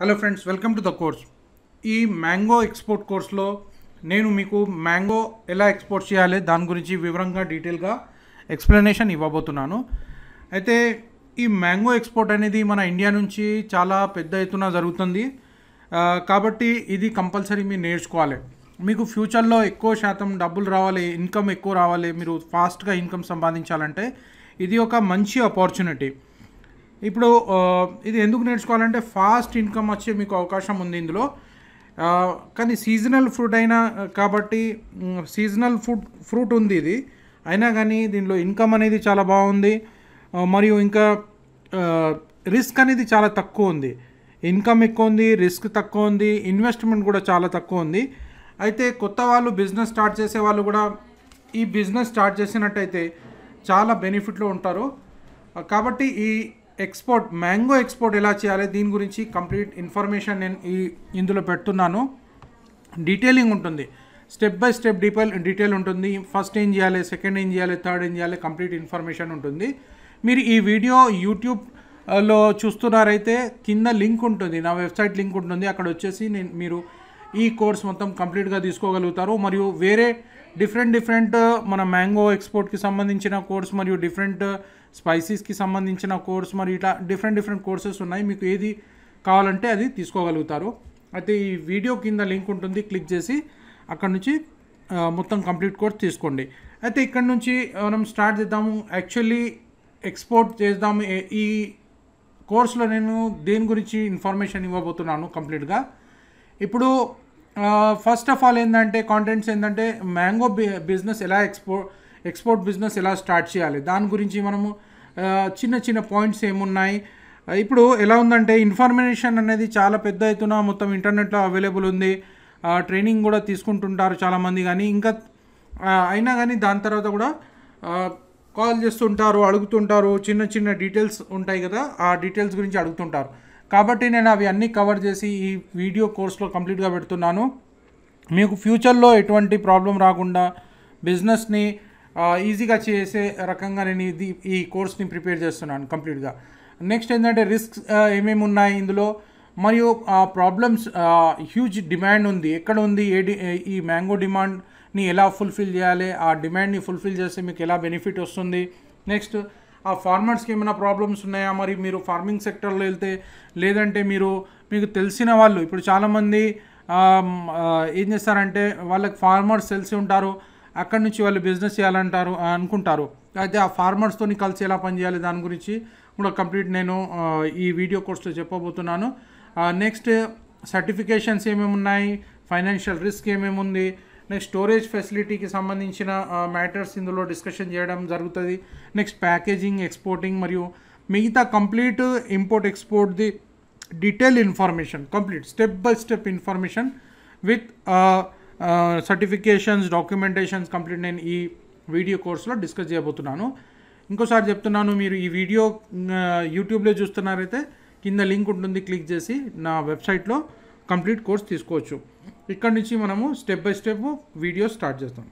hello friends welcome to the course ఈ mango export కోర్స్లో నేను మీకు మ్యాంగో ఎలా ఎక్స్పోర్ట్ చేయాలి దాని గురించి వివరంగా డీటెయిల్గా ఎక్స్ప్లెనేషన్ ఇవ్వబోతున్నాను అయితే ఈ మ్యాంగో ఎక్స్పోర్ట్ అనేది మన ఇండియా నుంచి చాలా పెద్ద ఎత్తున జరుగుతుంది కాబట్టి ఇది కంపల్సరీ మీరు నేర్చుకోవాలి మీకు ఫ్యూచర్లో ఎక్కువ శాతం డబ్బులు రావాలి ఇన్కమ్ ఎక్కువ రావాలి మీరు ఫాస్ట్గా ఇన్కమ్ సంపాదించాలంటే ఇది ఒక మంచి ఆపర్చునిటీ ఇప్పుడు ఇది ఎందుకు నేర్చుకోవాలంటే ఫాస్ట్ ఇన్కమ్ వచ్చే మీకు అవకాశం ఉంది ఇందులో కానీ సీజనల్ ఫ్రూట్ అయినా కాబట్టి సీజనల్ ఫుడ్ ఫ్రూట్ ఉంది ఇది అయినా కానీ దీనిలో ఇన్కమ్ అనేది చాలా బాగుంది మరియు ఇంకా రిస్క్ అనేది చాలా తక్కువ ఉంది ఇన్కమ్ ఎక్కువ ఉంది రిస్క్ తక్కువ ఉంది ఇన్వెస్ట్మెంట్ కూడా చాలా తక్కువ ఉంది అయితే కొత్త వాళ్ళు బిజినెస్ స్టార్ట్ చేసే వాళ్ళు కూడా ఈ బిజినెస్ స్టార్ట్ చేసినట్టయితే చాలా బెనిఫిట్లో ఉంటారు కాబట్టి ఈ ఎక్స్పోర్ట్ మ్యాంగో ఎక్స్పోర్ట్ ఎలా చేయాలి దీని గురించి కంప్లీట్ ఇన్ఫర్మేషన్ నేను ఈ ఇందులో పెడుతున్నాను డీటెయిలింగ్ ఉంటుంది step by step detail detail ఉంటుంది ఫస్ట్ ఏం చేయాలి సెకండ్ ఏం చేయాలి థర్డ్ ఏం చేయాలి కంప్లీట్ ఇన్ఫర్మేషన్ ఉంటుంది మీరు ఈ వీడియో యూట్యూబ్లో చూస్తున్నారైతే కింద లింక్ ఉంటుంది నా వెబ్సైట్ లింక్ ఉంటుంది అక్కడ వచ్చేసి నేను మీరు ఈ కోర్స్ మొత్తం కంప్లీట్గా తీసుకోగలుగుతారు మరియు వేరే డిఫరెంట్ డిఫరెంట్ uh, మన మ్యాంగో ఎక్స్పోర్ట్కి సంబంధించిన కోర్స్ మరియు డిఫరెంట్ uh, స్పైసీస్కి సంబంధించిన కోర్స్ మరియు ఇట్లా డిఫరెంట్ డిఫరెంట్ కోర్సెస్ ఉన్నాయి మీకు ఏది కావాలంటే అది తీసుకోగలుగుతారు అయితే ఈ వీడియో కింద లింక్ ఉంటుంది క్లిక్ చేసి అక్కడ నుంచి uh, మొత్తం కంప్లీట్ కోర్స్ తీసుకోండి అయితే ఇక్కడ నుంచి మనం స్టార్ట్ చేద్దాము యాక్చువల్లీ ఎక్స్పోర్ట్ చేద్దాము ఈ కోర్సులో నేను దేని గురించి ఇన్ఫర్మేషన్ ఇవ్వబోతున్నాను కంప్లీట్గా ఇప్పుడు ఫస్ట్ ఆఫ్ ఆల్ ఏంటంటే కాంటెంట్స్ ఏంటంటే మ్యాంగో బిజినెస్ ఎలా ఎక్స్పో ఎక్స్పోర్ట్ బిజినెస్ ఎలా స్టార్ట్ చేయాలి దాని గురించి మనము చిన్న చిన్న పాయింట్స్ ఏమున్నాయి ఇప్పుడు ఎలా ఉందంటే ఇన్ఫర్మేషన్ అనేది చాలా పెద్ద ఎత్తున మొత్తం ఇంటర్నెట్లో అవైలబుల్ ఉంది ట్రైనింగ్ కూడా తీసుకుంటుంటారు చాలామంది కానీ ఇంకా అయినా కానీ దాని తర్వాత కూడా కాల్ చేస్తుంటారు అడుగుతుంటారు చిన్న చిన్న డీటెయిల్స్ ఉంటాయి కదా ఆ డీటెయిల్స్ గురించి అడుగుతుంటారు కాబట్టి నేను అవి అన్నీ కవర్ చేసి ఈ వీడియో కోర్స్లో కంప్లీట్గా పెడుతున్నాను మీకు ఫ్యూచర్లో ఎటువంటి ప్రాబ్లం రాకుండా బిజినెస్ని ఈజీగా చేసే రకంగా నేను ఇది ఈ కోర్స్ని ప్రిపేర్ చేస్తున్నాను కంప్లీట్గా నెక్స్ట్ ఏంటంటే రిస్క్ ఏమేమి ఉన్నాయి ఇందులో మరియు ప్రాబ్లమ్స్ హ్యూజ్ డిమాండ్ ఉంది ఎక్కడ ఉంది ఏ ఈ మ్యాంగో డిమాండ్ని ఎలా ఫుల్ఫిల్ చేయాలి ఆ డిమాండ్ని ఫుల్ఫిల్ చేస్తే మీకు ఎలా బెనిఫిట్ వస్తుంది నెక్స్ట్ ఆ ఫార్మర్స్కి ఏమైనా ప్రాబ్లమ్స్ ఉన్నాయా మరి మీరు ఫార్మింగ్ సెక్టర్లో వెళ్తే లేదంటే మీరు మీకు తెలిసిన వాళ్ళు ఇప్పుడు చాలామంది ఏం చేస్తారంటే వాళ్ళకి ఫార్మర్స్ తెలిసి ఉంటారు అక్కడి నుంచి వాళ్ళు బిజినెస్ చేయాలంటారు అనుకుంటారు అయితే ఆ ఫార్మర్స్తో కలిసి ఎలా పనిచేయాలి దాని గురించి కూడా కంప్లీట్ నేను ఈ వీడియో కోర్స్లో చెప్పబోతున్నాను నెక్స్ట్ సర్టిఫికేషన్స్ ఏమేమి ఉన్నాయి ఫైనాన్షియల్ రిస్క్ ఏమేమి ఉంది నెక్స్ట్ స్టోరేజ్ ఫెసిలిటీకి సంబంధించిన మ్యాటర్స్ ఇందులో డిస్కషన్ చేయడం జరుగుతుంది నెక్స్ట్ ప్యాకేజింగ్ ఎక్స్పోర్టింగ్ మరియు మిగతా complete import the detail information complete step by step information with certifications documentations complete నేను ఈ వీడియో కోర్స్లో డిస్కస్ చేయబోతున్నాను ఇంకోసారి చెప్తున్నాను మీరు ఈ వీడియో యూట్యూబ్లో చూస్తున్నారైతే కింద లింక్ ఉంటుంది క్లిక్ చేసి నా వెబ్సైట్లో కంప్లీట్ కోర్స్ తీసుకోవచ్చు ఇక్కడ నుంచి మనము step by step video start చేస్తాం